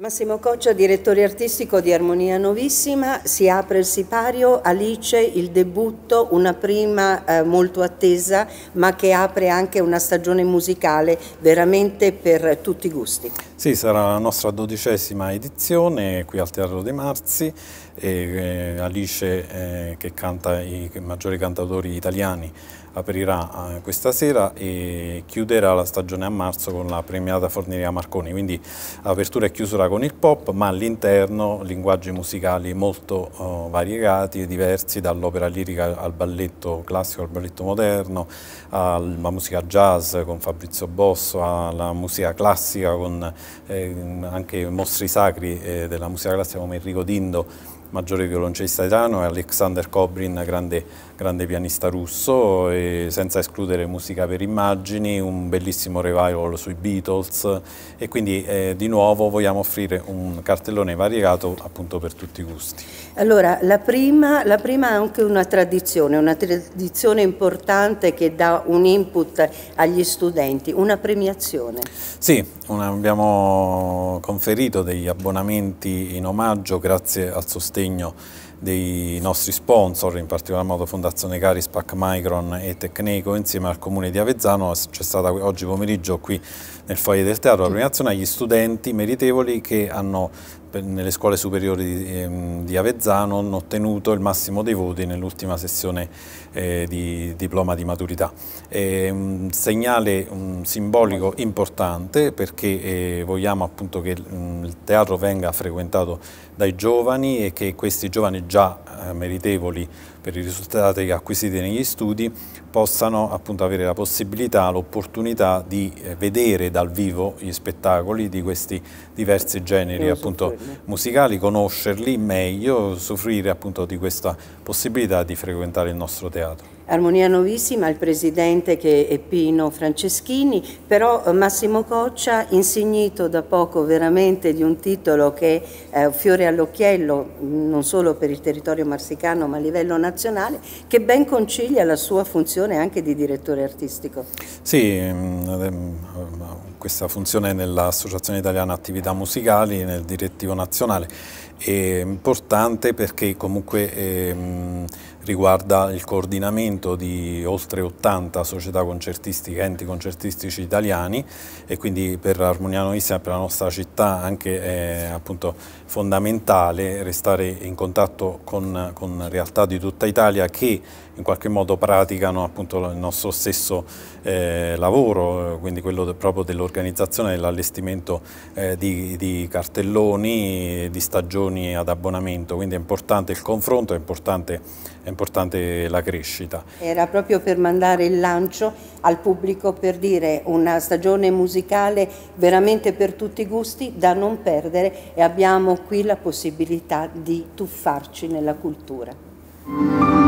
Massimo Coccia, direttore artistico di Armonia Novissima, si apre il sipario, Alice, il debutto, una prima eh, molto attesa ma che apre anche una stagione musicale veramente per tutti i gusti. Sì, sarà la nostra dodicesima edizione qui al Teatro dei Marzi, e, eh, Alice eh, che canta i maggiori cantatori italiani aprirà eh, questa sera e chiuderà la stagione a marzo con la premiata Forneria Marconi, quindi apertura e chiusura con il pop, ma all'interno linguaggi musicali molto oh, variegati e diversi dall'opera lirica al balletto classico, al balletto moderno, alla musica jazz con Fabrizio Bosso, alla musica classica con eh, anche mostri sacri eh, della musica classica come Enrico Dindo maggiore violoncellista italiano, e Alexander Kobrin, grande, grande, pianista russo, e senza escludere musica per immagini, un bellissimo revival sui Beatles e quindi eh, di nuovo vogliamo offrire un cartellone variegato appunto per tutti i gusti. Allora, la prima, la prima è anche una tradizione, una tradizione importante che dà un input agli studenti, una premiazione. Sì, una, abbiamo conferito degli abbonamenti in omaggio grazie al sostegno sostegno dei nostri sponsor, in particolar modo Fondazione Caris, Pac Micron e Tecneco, insieme al Comune di Avezzano, c'è stata oggi pomeriggio qui nel foyer del teatro la premiazione agli studenti meritevoli che hanno nelle scuole superiori di, ehm, di, Avezzano hanno ottenuto il massimo dei voti nell'ultima sessione eh, di diploma di maturità. È ehm, un segnale un simbolico importante perché eh, vogliamo appunto che mm, il teatro venga frequentato dai giovani e che questi giovani già eh, meritevoli per i risultati acquisiti negli studi possano appunto avere la possibilità, l'opportunità di eh, vedere dal vivo gli spettacoli di questi diversi generi appunto, musicali, conoscerli meglio, soffrire appunto di questa possibilità di frequentare il nostro teatro. Armonia Novissima, il presidente che è Pino Franceschini, però Massimo Coccia, insignito da poco veramente di un titolo che è eh, un fiore all'occhiello non solo per il territorio marsicano ma a livello nazionale, che ben concilia la sua funzione anche di direttore artistico. Sì, mm, ehm, mm, questa funzione nell'Associazione Italiana Attività Musicali, nel direttivo nazionale, è importante perché comunque... È, ehm, riguarda il coordinamento di oltre 80 società concertistiche, enti concertistici italiani e quindi per Armoniano Istria e per la nostra città anche è eh, appunto fondamentale restare in contatto con, con realtà di tutta Italia che in qualche modo praticano appunto il nostro stesso eh, lavoro, quindi quello de, proprio dell'organizzazione e dell'allestimento eh, di, di, cartelloni, di stagioni ad abbonamento, quindi è importante il confronto, è importante, è importante importante la crescita. Era proprio per mandare il lancio al pubblico per dire una stagione musicale veramente per tutti i gusti da non perdere e abbiamo qui la possibilità di tuffarci nella cultura.